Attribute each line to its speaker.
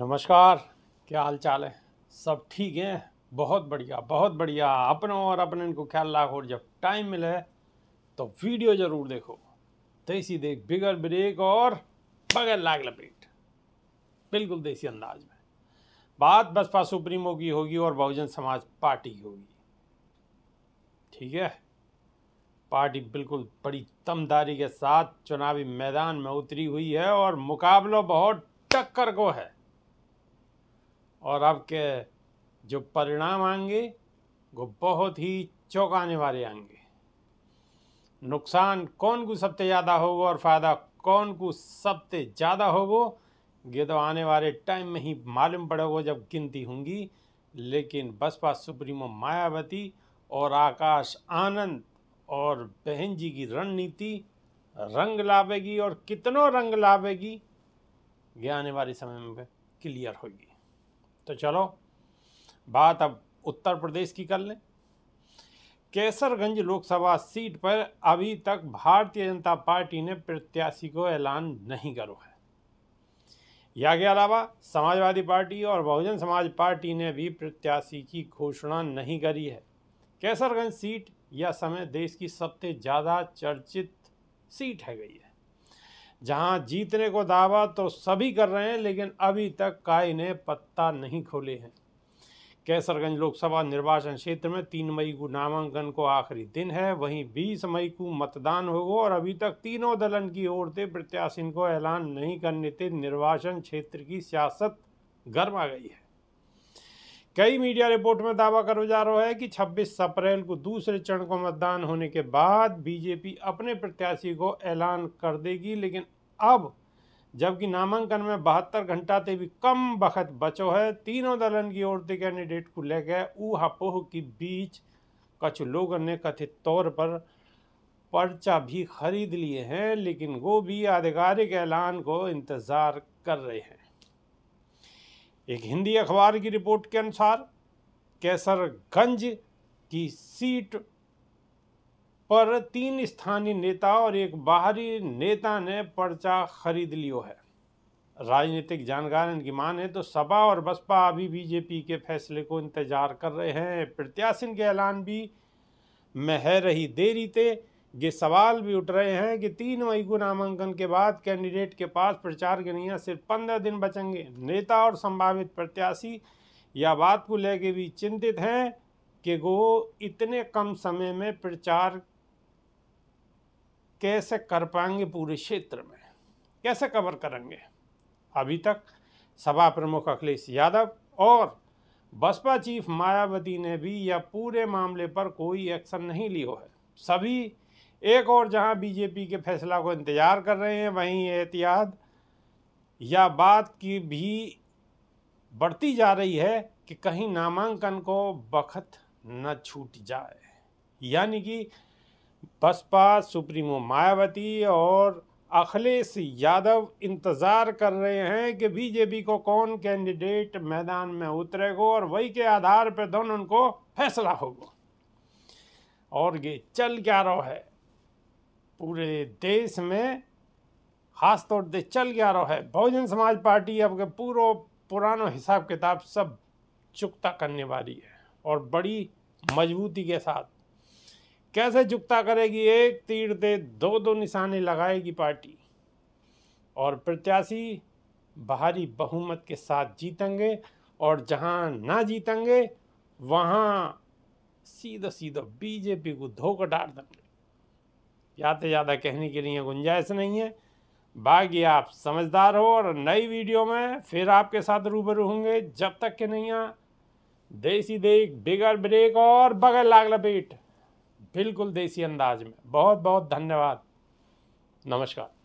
Speaker 1: नमस्कार क्या हाल चाल है सब ठीक है बहुत बढ़िया बहुत बढ़िया अपनों और अपने को ख्याल रखो और जब टाइम मिले तो वीडियो ज़रूर देखो देसी देख बिगर ब्रेक और बगैर लाग लपेट बिल्कुल देसी अंदाज में बात बसपा सुप्रीमो की होगी और बहुजन समाज पार्टी की होगी ठीक है पार्टी बिल्कुल बड़ी दमदारी के साथ चुनावी मैदान में उतरी हुई है और मुकाबला बहुत टक्कर को है और अब के जो परिणाम आएंगे वो बहुत ही चौंकाने वाले आएंगे नुकसान कौन को सबसे ज़्यादा होगा और फ़ायदा कौन को सबसे ज़्यादा होगो ये तो आने वाले टाइम में ही मालूम पड़ेगा जब गिनती होंगी लेकिन बसपा सुप्रीमो मायावती और आकाश आनंद और बहन जी की रणनीति रंग लावेगी और कितनों रंग लावेगी ये आने वाले समय में क्लियर होगी तो चलो बात अब उत्तर प्रदेश की कर लें केसरगंज लोकसभा सीट पर अभी तक भारतीय जनता पार्टी ने प्रत्याशी को ऐलान नहीं करो है या के अलावा समाजवादी पार्टी और बहुजन समाज पार्टी ने भी प्रत्याशी की घोषणा नहीं करी है कैसरगंज सीट यह समय देश की सबसे ज़्यादा चर्चित सीट है गई है जहां जीतने को दावा तो सभी कर रहे हैं लेकिन अभी तक काय ने पत्ता नहीं खोले हैं कैसरगंज लोकसभा निर्वाचन क्षेत्र में तीन मई को नामांकन को आखिरी दिन है वहीं बीस मई को मतदान होगा और अभी तक तीनों दलन की ओर से प्रत्याशी को ऐलान नहीं करने थे निर्वाचन क्षेत्र की सियासत गर्मा गई है कई मीडिया रिपोर्ट में दावा करो जा रहा है कि 26 अप्रैल को दूसरे चरण को मतदान होने के बाद बीजेपी अपने प्रत्याशी को ऐलान कर देगी लेकिन अब जबकि नामांकन में बहत्तर घंटा से भी कम वक्त बचो है तीनों दलन की ओर से कैंडिडेट को लेकर ऊहापोह के बीच कुछ लोगों ने कथित तौर पर पर्चा भी खरीद लिए हैं लेकिन वो भी आधिकारिक ऐलान को इंतज़ार कर रहे हैं एक हिंदी अखबार की रिपोर्ट के अनुसार कैसरगंज की सीट पर तीन स्थानीय नेता और एक बाहरी नेता ने पर्चा खरीद लियो है राजनीतिक जानकार की माने तो सपा और बसपा अभी बीजेपी के फैसले को इंतजार कर रहे हैं प्रत्याशी के ऐलान भी में है रही देरी ते ये सवाल भी उठ रहे हैं कि तीन मई को नामांकन के बाद कैंडिडेट के पास प्रचार के लिए सिर्फ पंद्रह दिन बचेंगे नेता और संभावित प्रत्याशी या बात को लेकर भी चिंतित हैं कि वो इतने कम समय में प्रचार कैसे कर पाएंगे पूरे क्षेत्र में कैसे कवर करेंगे अभी तक सभा प्रमुख अखिलेश यादव और बसपा चीफ मायावती ने भी यह पूरे मामले पर कोई एक्शन नहीं लियो है सभी एक और जहां बीजेपी के फैसला को इंतज़ार कर रहे हैं वहीं एहतियात या बात की भी बढ़ती जा रही है कि कहीं नामांकन को बखत न छूट जाए यानी कि बसपा सुप्रीमो मायावती और अखिलेश यादव इंतज़ार कर रहे हैं कि बीजेपी को कौन कैंडिडेट मैदान में उतरेगा और वही के आधार पर दोनों उनको फैसला होगा और ये चल क्या रहा है पूरे देश में खास तौर से चल गया रहो है बहुजन समाज पार्टी अब पूरा पुरानो हिसाब किताब सब चुकता करने वाली है और बड़ी मजबूती के साथ कैसे चुकता करेगी एक तीर दे दो दो निशाने लगाएगी पार्टी और प्रत्याशी भारी बहुमत के साथ जीतेंगे और जहां ना जीतेंगे वहां सीधा सीधा बीजेपी को धोखा डाल देंगे ज़्यादा ज़्यादा कहने के लिए गुंजाइश नहीं है बाकी आप समझदार हो और नई वीडियो में फिर आपके साथ रूबरू होंगे जब तक के नहीं देसी देख बिगर ब्रेक और बगैर लाग लपेट बिल्कुल देसी अंदाज में बहुत बहुत धन्यवाद नमस्कार